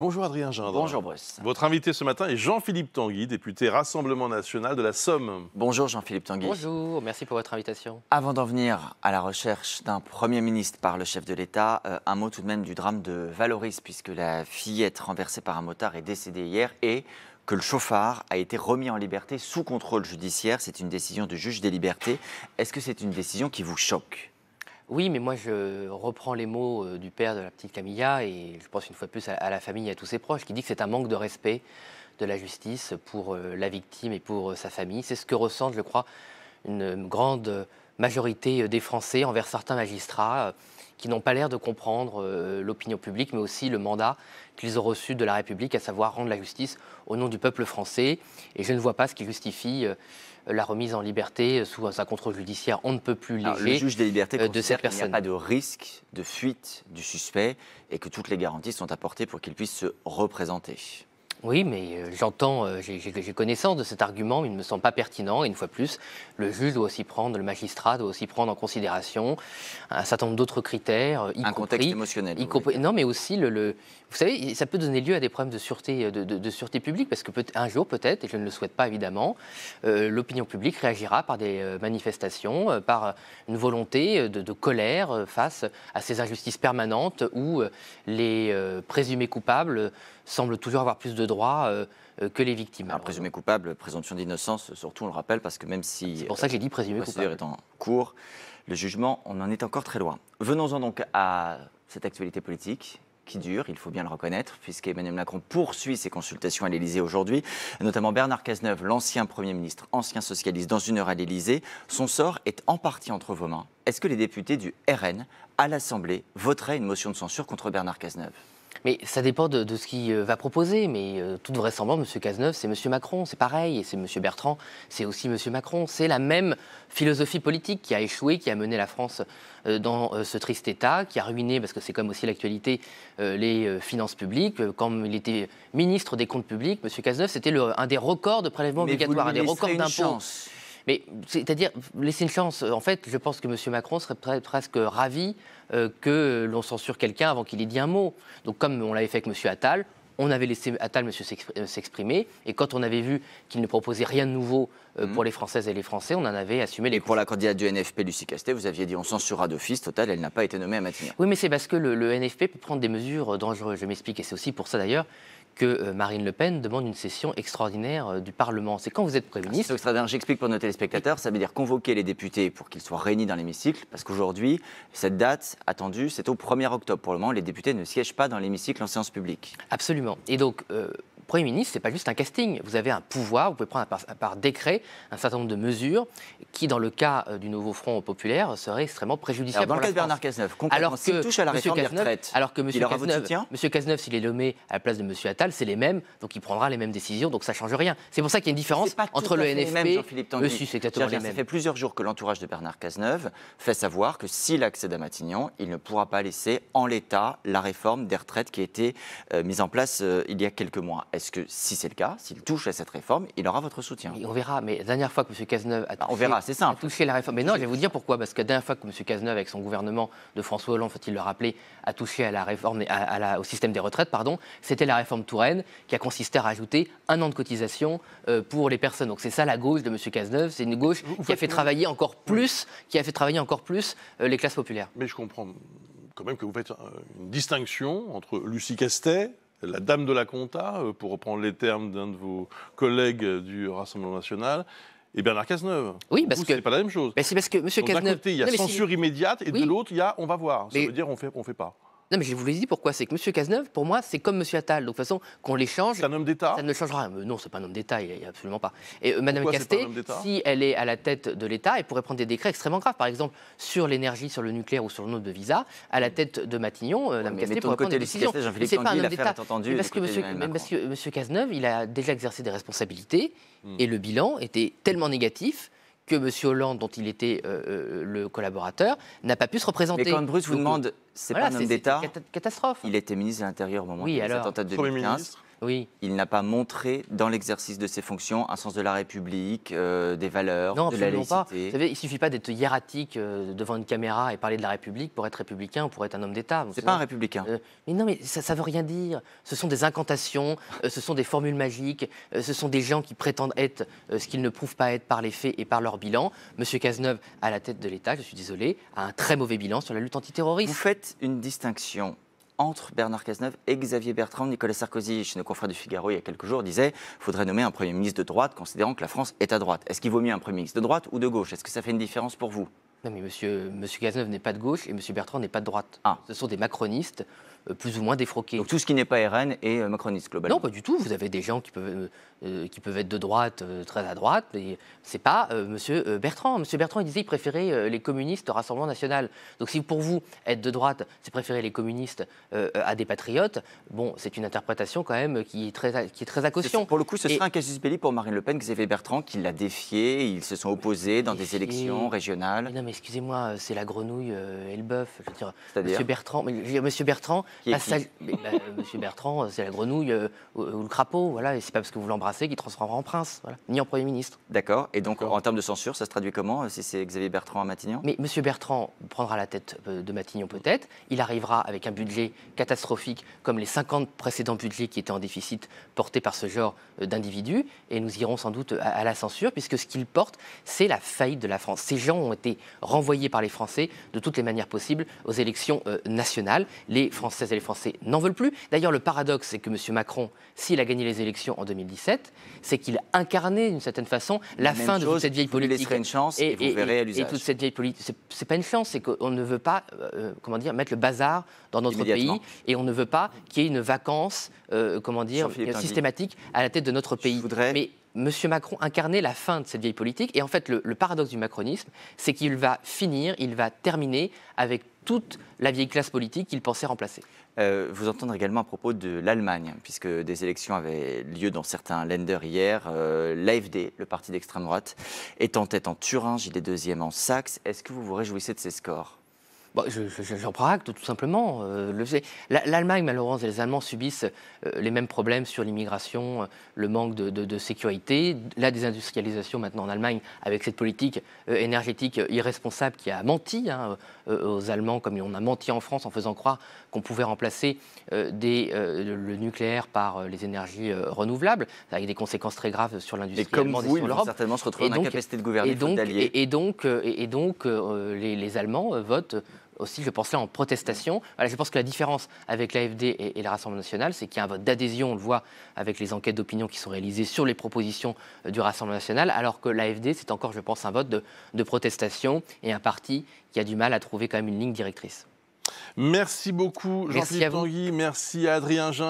Bonjour Adrien Gindre. Bonjour Bruce. Votre invité ce matin est Jean-Philippe Tanguy, député Rassemblement National de la Somme. Bonjour Jean-Philippe Tanguy. Bonjour, merci pour votre invitation. Avant d'en venir à la recherche d'un Premier ministre par le chef de l'État, euh, un mot tout de même du drame de Valoris, puisque la fillette renversée par un motard est décédée hier et que le chauffard a été remis en liberté sous contrôle judiciaire. C'est une décision du juge des libertés. Est-ce que c'est une décision qui vous choque oui, mais moi je reprends les mots euh, du père de la petite Camilla et je pense une fois plus à la famille et à tous ses proches qui dit que c'est un manque de respect de la justice pour euh, la victime et pour euh, sa famille. C'est ce que ressentent, je crois, une grande majorité des Français envers certains magistrats qui n'ont pas l'air de comprendre euh, l'opinion publique, mais aussi le mandat qu'ils ont reçu de la République, à savoir rendre la justice au nom du peuple français. Et je ne vois pas ce qui justifie euh, la remise en liberté euh, sous un contrôle judiciaire on ne peut plus léger le juge des libertés de cette personne. Il n'y a pas de risque de fuite du suspect et que toutes les garanties sont apportées pour qu'il puisse se représenter. Oui, mais euh, j'entends, euh, j'ai connaissance de cet argument, il ne me semble pas pertinent. Et une fois plus, le juge doit aussi prendre, le magistrat doit aussi prendre en considération un certain nombre d'autres critères. Y un compris, contexte émotionnel. non, mais aussi, le, vous savez, ça peut donner lieu à des problèmes de sûreté, euh, de, sûreté publique, parce que un jour, peut-être, et je ne le souhaite pas évidemment, l'opinion publique réagira par des manifestations, par une volonté de, colère face à ces injustices permanentes où les présumés coupables semblent toujours avoir plus de droit euh, euh, que les victimes. présumé coupable, présomption d'innocence, surtout on le rappelle, parce que même si. C'est pour ça que j'ai dit présumé coupable. est en cours, le jugement, on en est encore très loin. Venons-en donc à cette actualité politique qui dure, il faut bien le reconnaître, puisqu'Emmanuel Macron poursuit ses consultations à l'Élysée aujourd'hui, notamment Bernard Cazeneuve, l'ancien Premier ministre, ancien socialiste, dans une heure à l'Élysée. Son sort est en partie entre vos mains. Est-ce que les députés du RN à l'Assemblée voteraient une motion de censure contre Bernard Cazeneuve mais ça dépend de, ce qu'il euh, va proposer. Mais tout euh, toute vraisemblance, M. Cazeneuve, c'est M. Macron, c'est pareil. Et c'est M. Bertrand, c'est aussi M. Macron. C'est la même philosophie politique qui a échoué, qui a mené la France euh, dans ce triste état, qui a ruiné, parce que c'est comme aussi l'actualité, les finances publiques. Quand il était ministre des comptes publics, M. Cazeneuve, c'était un des records de prélèvements obligatoires, un des records d'impôts. Mais c'est-à-dire, laisser une chance. En fait, je pense que M. Macron serait presque ravi euh, que l'on censure quelqu'un avant qu'il ait dit un mot. Donc, comme on l'avait fait avec M. Attal, on avait laissé Attal euh, s'exprimer, et quand on avait vu qu'il ne proposait rien de nouveau euh, mmh. pour les Françaises et les Français, on en avait assumé les. Et pour la candidate du NFP, Lucie Castet, vous aviez dit on censurera d'office, total, elle n'a pas été nommée à maintenir. Oui, mais c'est parce que le, NFP peut prendre des mesures dangereuses, je m'explique, et c'est aussi pour ça d'ailleurs que euh, Marine Le Pen demande une session extraordinaire euh, du Parlement. C'est quand vous êtes Premier ah, ministre extraordinaire, J'explique pour nos téléspectateurs, ça veut dire convoquer les députés pour qu'ils soient réunis dans l'hémicycle, parce qu'aujourd'hui, cette date attendue, c'est au 1er octobre. Pour le moment, les députés ne siègent pas dans l'hémicycle en séance publique. Absolument. Et donc, euh, Premier ministre, ce n'est pas juste un casting. Vous avez un pouvoir, vous pouvez prendre par, décret un certain nombre de mesures qui, dans le cas euh, du nouveau Front populaire, seraient extrêmement préjudiciables. Alors, dans le cas de Bernard Cazeneuve, alors que touche à la réforme des retraites, alors que M. Cazeneuve, s'il est nommé à la place de M. Attal, c'est les mêmes, donc il prendra les mêmes décisions, donc ça ne change rien. C'est pour ça qu'il y a une différence entre le NFP et le SUS. Exactement les mêmes. Ça fait plusieurs jours que l'entourage de Bernard Cazeneuve fait savoir que s'il accède à Matignon, il ne pourra pas laisser en l'état la réforme des retraites qui a été euh, mise en place euh, il y a quelques mois. Est-ce que si c'est le cas, s'il touche à cette réforme, il aura votre soutien On verra, mais la dernière fois que M. Cazeneuve a touché, bah, on verra, c'est la réforme. Mais non, je vais vous dire pourquoi. Parce que la dernière fois que M. Cazeneuve, avec son gouvernement de François Hollande, faut-il le rappeler, a touché à la réforme, au système des retraites, pardon, c'était la réforme Touraine qui a consisté à rajouter un an de cotisation euh, pour les personnes. Donc c'est ça la gauche de M. Cazeneuve. C'est une gauche qui a fait travailler encore plus, qui a fait travailler encore plus euh, les classes populaires. Mais je comprends quand même que vous faites euh, une distinction entre Lucie Castet, la dame de la compta, euh, pour reprendre les termes d'un de vos collègues du Rassemblement national, et eh Bernard Cazeneuve. Oui, parce que. C'est pas la même chose. Ben c'est parce que monsieur Cazeneuve. D'un côté, il y a censure immédiate, et de l'autre, il y a on va voir. Ça veut dire on fait, on fait pas. Non, mais je vous l'ai dit pourquoi. C'est que M. Cazeneuve, pour moi, c'est comme M. Attal. Donc, de toute façon, qu'on l'échange. C'est un homme d'État Ça ne changera euh, Non, c'est pas un homme d'État, il a absolument pas. Et euh, Mme Castet, si elle est à la tête de l'État, elle pourrait prendre des décrets extrêmement graves. Par exemple, sur l'énergie, sur le nucléaire ou sur le nombre de visa, à la tête de Matignon, euh, Mme Castet pourrait prendre des décisions. C'est pas un homme d'État. Parce que M. Cazeneuve, il a déjà exercé des responsabilités hmm. et le bilan était tellement négatif que M. Hollande, dont il était le collaborateur, n'a pas pu se représenter. Mais quand Bruce vous demande c'est pas un homme d'État. catastrophe. Il était ministre de l'Intérieur au moment oui, des attentats de 2015. Oui. Il n'a pas montré dans l'exercice de ses fonctions un sens de la République, euh, des valeurs, non, de la laïcité. Pas. Vous savez, il suffit pas d'être hiératique euh, devant une caméra et parler de la République pour être républicain ou pour être un homme d'État. C'est pas un républicain. Euh, mais non, mais ça, ne veut rien dire. Ce sont des incantations, ce sont des formules magiques, ce sont des gens qui prétendent être ce qu'ils ne prouvent pas être par les faits et par leur bilan. Monsieur Cazeneuve, à la tête de l'État, je suis désolé, a un très mauvais bilan sur la lutte antiterroriste. Vous faites une distinction entre Bernard Cazeneuve et Xavier Bertrand. Nicolas Sarkozy, chez nos confrères du Figaro, il y a quelques jours, disait qu'il faudrait nommer un Premier ministre de droite, considérant que la France est à droite. Est-ce qu'il vaut mieux un Premier ministre de droite ou de gauche Est-ce que ça fait une différence pour vous non mais M. monsieur Cazeneuve n'est pas de gauche et M. Bertrand n'est pas de droite. Ah. Ce sont des macronistes. Euh, plus ou moins défroqués. Donc tout ce qui n'est pas RN est euh, macroniste globalement. Non, pas du tout. Vous avez des gens qui peuvent, euh, qui peuvent être de droite, très à droite. Mais c'est pas M. Bertrand. Monsieur Bertrand, il disait qu'il préférait les communistes au Rassemblement national. Donc si pour vous être de droite, c'est préférer les communistes à des patriotes, bon, c'est une interprétation quand même qui est très à, qui est très à caution. Pour le coup, ce serait un casus belli pour Marine Le Pen, Xavier Bertrand, qui l'a défié. Ils se sont opposés dans des élections régionales. non, mais excusez-moi, c'est la grenouille et le bœuf. dire, Monsieur Bertrand, mais, Monsieur Bertrand, bah, bah, euh, monsieur Bertrand, euh, c'est la grenouille euh, ou, le crapaud, voilà, et c'est pas parce que vous l'embrassez qu'il transformera en prince, ni en Premier ministre. D'accord, et donc en termes de censure, ça se traduit comment si c'est Xavier Bertrand à Matignon Mais Monsieur Bertrand prendra la tête de Matignon peut-être, il arrivera avec un budget catastrophique comme les 50 précédents budgets qui étaient en déficit portés par ce genre d'individus, et nous irons sans doute à, la censure, puisque ce qu'il porte, c'est la faillite de la France. Ces gens ont été renvoyés par les Français de toutes les manières possibles aux élections nationales. Les Français et les Français n'en veulent plus. D'ailleurs, le paradoxe, c'est que M. Macron, s'il a gagné les élections en 2017, c'est qu'il incarnait d'une certaine façon la, fin de toute cette vieille politique. Vous une chance et, vous verrez à l'usage. Et toute cette vieille politique, c'est pas une chance, c'est qu'on ne veut pas, euh, euh, comment dire, mettre le bazar dans notre pays et on ne veut pas qu'il y ait une vacance, euh, comment dire, systématique à la tête de notre pays. Je voudrais... M. Macron incarnait la fin de cette vieille politique. Et en fait, le, paradoxe du macronisme, c'est qu'il va finir, il va terminer avec toute la vieille classe politique qu'il pensait remplacer. Euh, vous entendrez également à propos de l'Allemagne, puisque des élections avaient lieu dans certains Länder hier. Euh, L'AFD, le parti d'extrême droite, est en tête en Turin, il est deuxième en Saxe. Est-ce que vous vous réjouissez de ces scores bah, j'en prends acte, tout simplement. Euh, L'Allemagne, malheureusement, les Allemands subissent euh, les mêmes problèmes sur l'immigration, euh, le manque de, sécurité, la désindustrialisation maintenant en Allemagne, avec cette politique énergétique irresponsable qui a menti hein, aux Allemands, comme on a menti en France en faisant croire qu'on pouvait remplacer le nucléaire par les énergies renouvelables, avec des conséquences très graves sur l'industrie allemande et sur l'Europe. certainement se retrouver capacité de gouverner. Et donc, et, donc, les Allemands votent aussi, je pense là, en protestation. je pense que la différence avec l'AFD et, et le Rassemblement national, c'est qu'il y a un vote d'adhésion, on le voit avec les enquêtes d'opinion qui sont réalisées sur les propositions euh, du Rassemblement national, alors que l'AFD, c'est encore, je pense, un vote de, protestation et un parti qui a du mal à trouver quand même une ligne directrice. Merci beaucoup, Jean-Philippe Tanguy. Merci à Adrien Jean.